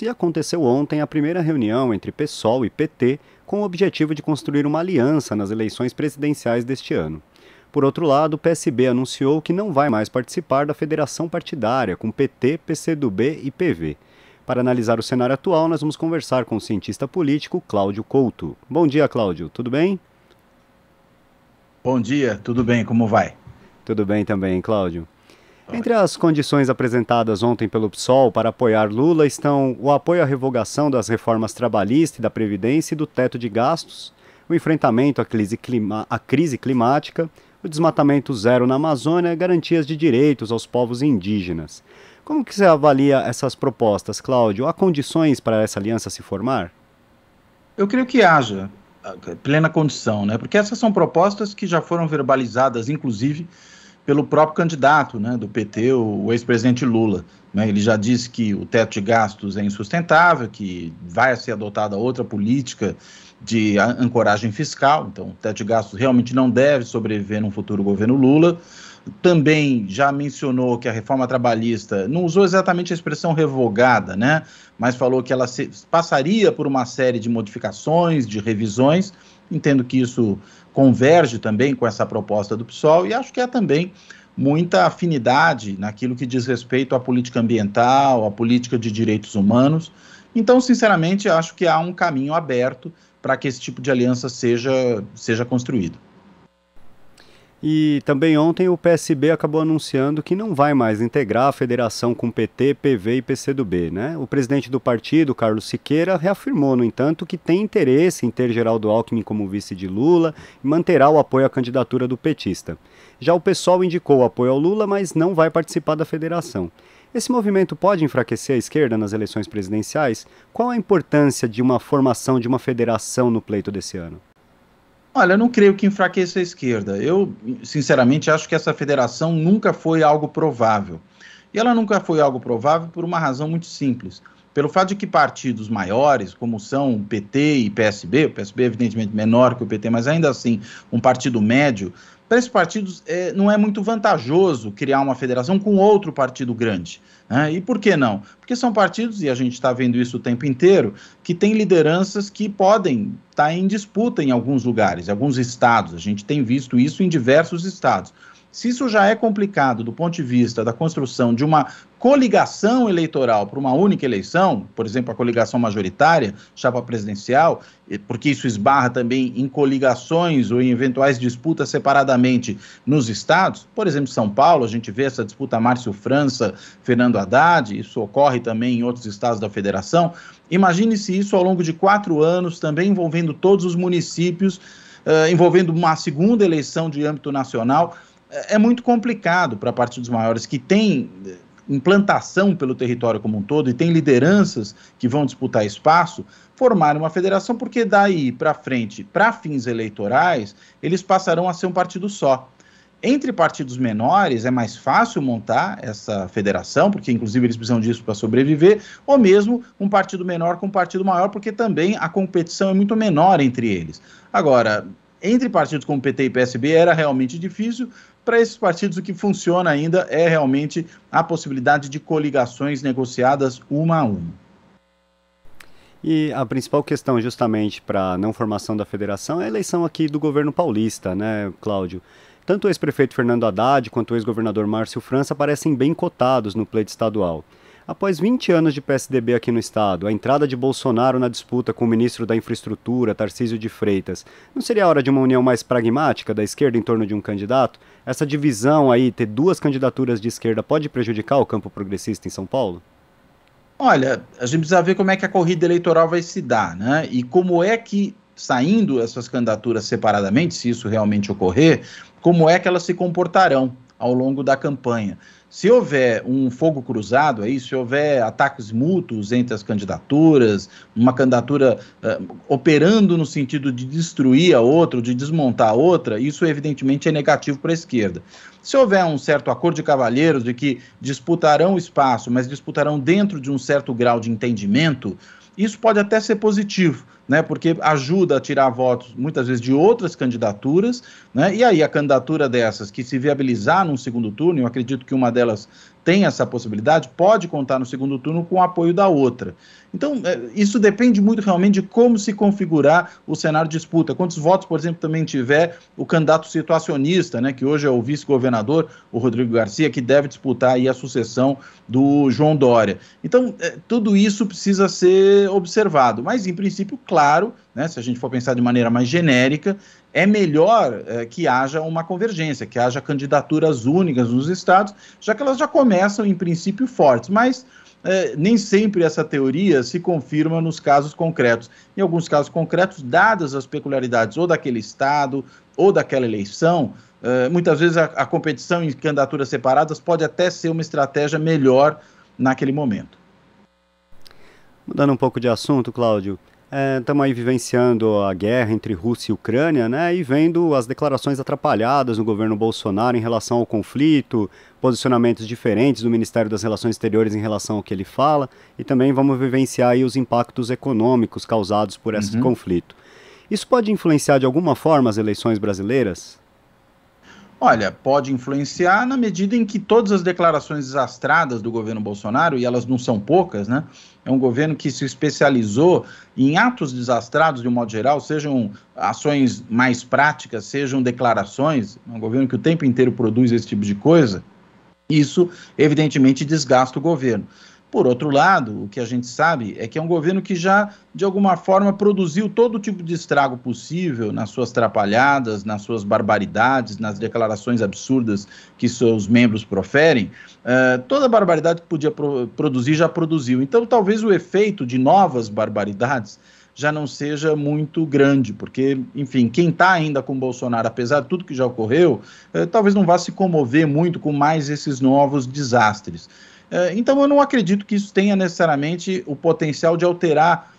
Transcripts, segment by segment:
se aconteceu ontem a primeira reunião entre PSOL e PT com o objetivo de construir uma aliança nas eleições presidenciais deste ano. Por outro lado, o PSB anunciou que não vai mais participar da federação partidária com PT, PCdoB e PV. Para analisar o cenário atual, nós vamos conversar com o cientista político Cláudio Couto. Bom dia, Cláudio. Tudo bem? Bom dia, tudo bem, como vai? Tudo bem também, Cláudio. Entre as condições apresentadas ontem pelo PSOL para apoiar Lula estão o apoio à revogação das reformas trabalhista e da Previdência e do teto de gastos, o enfrentamento à crise, clima, à crise climática, o desmatamento zero na Amazônia e garantias de direitos aos povos indígenas. Como que você avalia essas propostas, Cláudio? Há condições para essa aliança se formar? Eu creio que haja ah, plena condição, né? Porque essas são propostas que já foram verbalizadas, inclusive, pelo próprio candidato né, do PT, o ex-presidente Lula. Né? Ele já disse que o teto de gastos é insustentável, que vai ser adotada outra política de ancoragem fiscal, então o teto de gastos realmente não deve sobreviver num futuro governo Lula. Também já mencionou que a reforma trabalhista não usou exatamente a expressão revogada, né? Mas falou que ela se, passaria por uma série de modificações, de revisões. Entendo que isso converge também com essa proposta do PSOL e acho que há também muita afinidade naquilo que diz respeito à política ambiental, à política de direitos humanos. Então, sinceramente, acho que há um caminho aberto para que esse tipo de aliança seja, seja construído. E também ontem o PSB acabou anunciando que não vai mais integrar a federação com PT, PV e PCdoB, né? O presidente do partido, Carlos Siqueira, reafirmou, no entanto, que tem interesse em ter Geraldo Alckmin como vice de Lula e manterá o apoio à candidatura do petista. Já o PSOL indicou apoio ao Lula, mas não vai participar da federação. Esse movimento pode enfraquecer a esquerda nas eleições presidenciais? Qual a importância de uma formação de uma federação no pleito desse ano? Olha, eu não creio que enfraqueça a esquerda. Eu, sinceramente, acho que essa federação nunca foi algo provável. E ela nunca foi algo provável por uma razão muito simples. Pelo fato de que partidos maiores, como são PT e PSB, o PSB é evidentemente menor que o PT, mas ainda assim um partido médio, para esses partidos é, não é muito vantajoso criar uma federação com outro partido grande. Né? E por que não? Porque são partidos, e a gente está vendo isso o tempo inteiro, que têm lideranças que podem estar tá em disputa em alguns lugares, em alguns estados. A gente tem visto isso em diversos estados. Se isso já é complicado do ponto de vista da construção de uma coligação eleitoral para uma única eleição, por exemplo, a coligação majoritária, chapa presidencial, porque isso esbarra também em coligações ou em eventuais disputas separadamente nos estados, por exemplo, São Paulo, a gente vê essa disputa Márcio França, Fernando Haddad, isso ocorre também em outros estados da federação. Imagine se isso ao longo de quatro anos, também envolvendo todos os municípios, eh, envolvendo uma segunda eleição de âmbito nacional. É, é muito complicado para partidos maiores que têm eh, implantação pelo território como um todo e têm lideranças que vão disputar espaço, formar uma federação, porque daí para frente, para fins eleitorais, eles passarão a ser um partido só. Entre partidos menores é mais fácil montar essa federação, porque inclusive eles precisam disso para sobreviver, ou mesmo um partido menor com um partido maior, porque também a competição é muito menor entre eles. Agora, entre partidos como PT e PSB era realmente difícil, para esses partidos o que funciona ainda é realmente a possibilidade de coligações negociadas uma a uma. E a principal questão, justamente, para a não formação da federação é a eleição aqui do governo paulista, né, Cláudio? Tanto o ex-prefeito Fernando Haddad quanto o ex-governador Márcio França parecem bem cotados no pleito estadual. Após 20 anos de PSDB aqui no estado, a entrada de Bolsonaro na disputa com o ministro da Infraestrutura, Tarcísio de Freitas, não seria a hora de uma união mais pragmática da esquerda em torno de um candidato? Essa divisão aí, ter duas candidaturas de esquerda, pode prejudicar o campo progressista em São Paulo? Olha, a gente precisa ver como é que a corrida eleitoral vai se dar, né? E como é que, saindo essas candidaturas separadamente, se isso realmente ocorrer, como é que elas se comportarão ao longo da campanha? Se houver um fogo cruzado aí, se houver ataques mútuos entre as candidaturas, uma candidatura uh, operando no sentido de destruir a outra, de desmontar a outra, isso evidentemente é negativo para a esquerda. Se houver um certo acordo de cavalheiros de que disputarão espaço, mas disputarão dentro de um certo grau de entendimento, isso pode até ser positivo né, porque ajuda a tirar votos muitas vezes de outras candidaturas, né, e aí a candidatura dessas que se viabilizar num segundo turno, eu acredito que uma delas tem essa possibilidade, pode contar no segundo turno com o apoio da outra. Então, é, isso depende muito realmente de como se configurar o cenário de disputa. Quantos votos, por exemplo, também tiver o candidato situacionista, né, que hoje é o vice-governador, o Rodrigo Garcia, que deve disputar aí a sucessão do João Dória. Então, é, tudo isso precisa ser observado. Mas, em princípio, claro, né, se a gente for pensar de maneira mais genérica, é melhor é, que haja uma convergência, que haja candidaturas únicas nos estados, já que elas já começam, em princípio, fortes. Mas é, nem sempre essa teoria se confirma nos casos concretos. Em alguns casos concretos, dadas as peculiaridades ou daquele estado ou daquela eleição, é, muitas vezes a, a competição em candidaturas separadas pode até ser uma estratégia melhor naquele momento. Mudando um pouco de assunto, Cláudio, estamos é, aí vivenciando a guerra entre Rússia e Ucrânia, né? E vendo as declarações atrapalhadas no governo Bolsonaro em relação ao conflito, posicionamentos diferentes do Ministério das Relações Exteriores em relação ao que ele fala, e também vamos vivenciar aí os impactos econômicos causados por esse uhum. conflito. Isso pode influenciar de alguma forma as eleições brasileiras? Olha, pode influenciar na medida em que todas as declarações desastradas do governo Bolsonaro, e elas não são poucas, né? É um governo que se especializou em atos desastrados de um modo geral, sejam ações mais práticas, sejam declarações. É um governo que o tempo inteiro produz esse tipo de coisa. Isso, evidentemente, desgasta o governo. Por outro lado, o que a gente sabe é que é um governo que já, de alguma forma, produziu todo tipo de estrago possível nas suas trapalhadas, nas suas barbaridades, nas declarações absurdas que seus membros proferem. Uh, toda a barbaridade que podia pro produzir já produziu. Então, talvez o efeito de novas barbaridades já não seja muito grande, porque, enfim, quem está ainda com Bolsonaro, apesar de tudo que já ocorreu, eh, talvez não vá se comover muito com mais esses novos desastres. É, então, eu não acredito que isso tenha necessariamente o potencial de alterar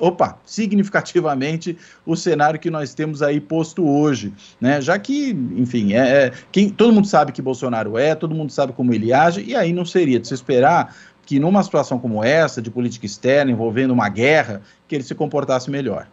opa, significativamente o cenário que nós temos aí posto hoje, né? Já que, enfim, é, é, quem, todo mundo sabe que Bolsonaro é, todo mundo sabe como ele age, e aí não seria de se esperar que numa situação como essa, de política externa, envolvendo uma guerra, que ele se comportasse melhor.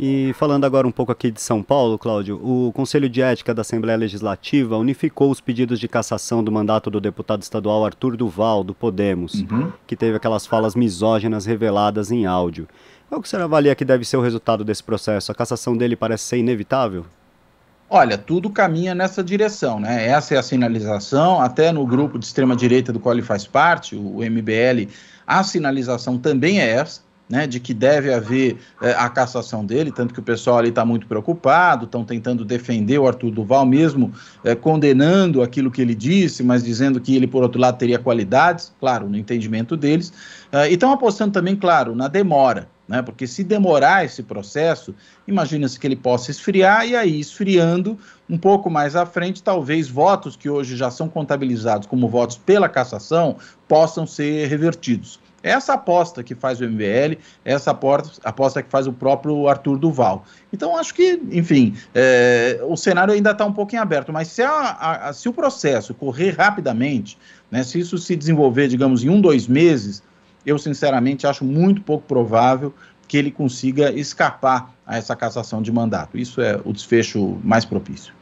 E falando agora um pouco aqui de São Paulo, Cláudio, o Conselho de Ética da Assembleia Legislativa unificou os pedidos de cassação do mandato do deputado estadual Arthur Duval, do Podemos, uhum. que teve aquelas falas misóginas reveladas em áudio. Qual que o senhor avalia que deve ser o resultado desse processo? A cassação dele parece ser inevitável? Olha, tudo caminha nessa direção, né? Essa é a sinalização, até no grupo de extrema direita do qual ele faz parte, o MBL, a sinalização também é essa né, de que deve haver eh, a cassação dele, tanto que o pessoal ali está muito preocupado, estão tentando defender o Arthur Duval, mesmo eh, condenando aquilo que ele disse, mas dizendo que ele, por outro lado, teria qualidades, claro, no entendimento deles, ah, e estão apostando também, claro, na demora né? Porque se demorar esse processo, imagina-se que ele possa esfriar e aí esfriando um pouco mais à frente, talvez votos que hoje já são contabilizados como votos pela cassação possam ser revertidos. É essa aposta que faz o MBL, é essa aposta que faz o próprio Arthur Duval. Então, acho que, enfim, é, o cenário ainda está um pouco em aberto, mas se, a, a, se o processo correr rapidamente, né, se isso se desenvolver, digamos, em um, dois meses, eu sinceramente acho muito pouco provável que ele consiga escapar a essa cassação de mandato. Isso é o desfecho mais propício.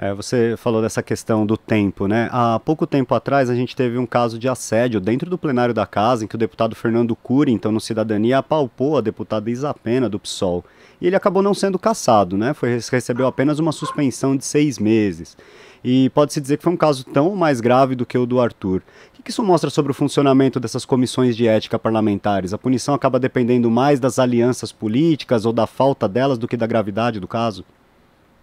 É, você falou dessa questão do tempo, né? Há pouco tempo atrás a gente teve um caso de assédio dentro do plenário da casa em que o deputado Fernando Cury, então no Cidadania, apalpou a deputada Isapena do PSOL. E ele acabou não sendo cassado, né? Foi, recebeu apenas uma suspensão de seis meses. E pode-se dizer que foi um caso tão mais grave do que o do Arthur. O que isso mostra sobre o funcionamento dessas comissões de ética parlamentares? A punição acaba dependendo mais das alianças políticas ou da falta delas do que da gravidade do caso?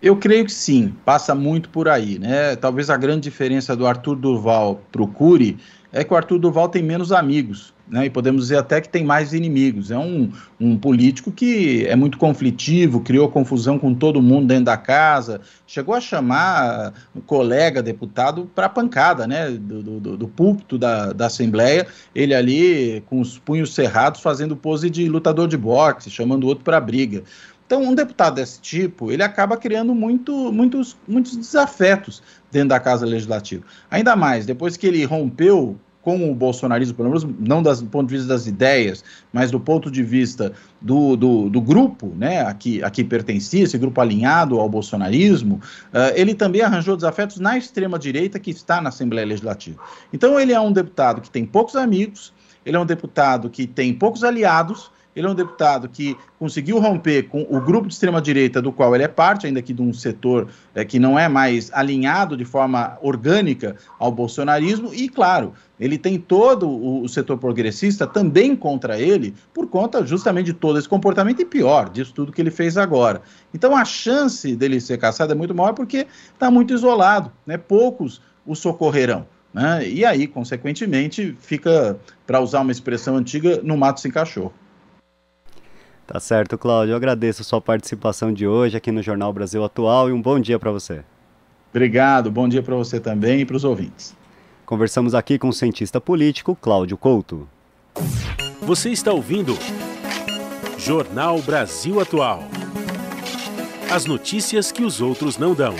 Eu creio que sim, passa muito por aí, né? Talvez a grande diferença do Arthur Duval pro Cury é que o Arthur Duval tem menos amigos, né? E podemos dizer até que tem mais inimigos. É um, um político que é muito conflitivo, criou confusão com todo mundo dentro da casa, chegou a chamar um colega deputado para pancada, né? Do, do, do púlpito da, da Assembleia, ele ali com os punhos cerrados fazendo pose de lutador de boxe, chamando o outro para briga. Então, um deputado desse tipo, ele acaba criando muito, muitos, muitos desafetos dentro da Casa Legislativa. Ainda mais, depois que ele rompeu com o bolsonarismo, pelo menos não das, do ponto de vista das ideias, mas do ponto de vista do, do, do grupo né, a, que, a que pertencia, esse grupo alinhado ao bolsonarismo, uh, ele também arranjou desafetos na extrema-direita que está na Assembleia Legislativa. Então, ele é um deputado que tem poucos amigos, ele é um deputado que tem poucos aliados ele é um deputado que conseguiu romper com o grupo de extrema-direita do qual ele é parte, ainda que de um setor é, que não é mais alinhado de forma orgânica ao bolsonarismo, e, claro, ele tem todo o, o setor progressista também contra ele, por conta justamente de todo esse comportamento e pior, disso tudo que ele fez agora. Então a chance dele ser caçado é muito maior porque está muito isolado, né? poucos o socorrerão. Né? E aí, consequentemente, fica, para usar uma expressão antiga, no mato sem cachorro. Tá certo, Cláudio. Eu agradeço a sua participação de hoje aqui no Jornal Brasil Atual e um bom dia para você. Obrigado, bom dia para você também e para os ouvintes. Conversamos aqui com o cientista político Cláudio Couto. Você está ouvindo Jornal Brasil Atual. As notícias que os outros não dão.